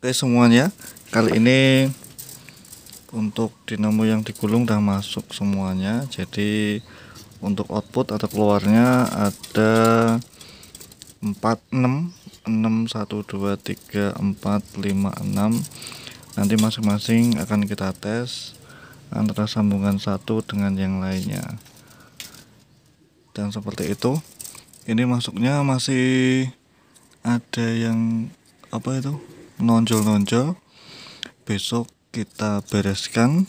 Oke semuanya kali ini untuk dinamo yang digulung udah masuk semuanya jadi untuk output atau keluarnya ada 46 6 1 2 3 4 5 6 nanti masing-masing akan kita tes antara sambungan satu dengan yang lainnya dan seperti itu ini masuknya masih ada yang apa itu nonjol nonjol besok kita bereskan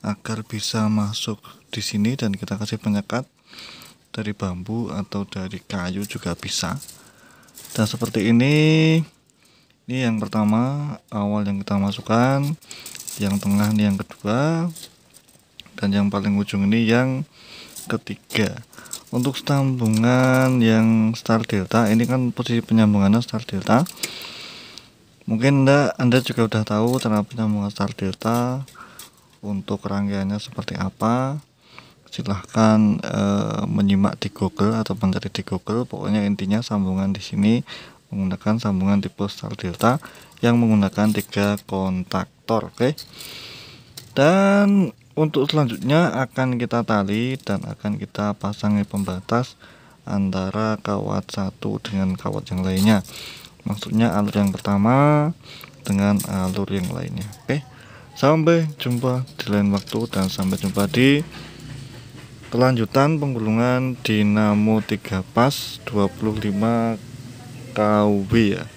agar bisa masuk di sini dan kita kasih penyekat dari bambu atau dari kayu juga bisa dan seperti ini ini yang pertama awal yang kita masukkan yang tengah ini yang kedua dan yang paling ujung ini yang ketiga untuk sambungan yang star delta ini kan posisi penyambungannya star delta mungkin anda, anda juga sudah tahu terapi tabungan star delta untuk rangkaiannya seperti apa silahkan e, menyimak di Google atau mencari di Google pokoknya intinya sambungan di sini menggunakan sambungan tipe star delta yang menggunakan tiga kontaktor oke okay? dan untuk selanjutnya akan kita tali dan akan kita pasangi pembatas antara kawat satu dengan kawat yang lainnya maksudnya alur yang pertama dengan alur yang lainnya oke sampai jumpa di lain waktu dan sampai jumpa di kelanjutan penggulungan dinamo 3 pas 25 kW ya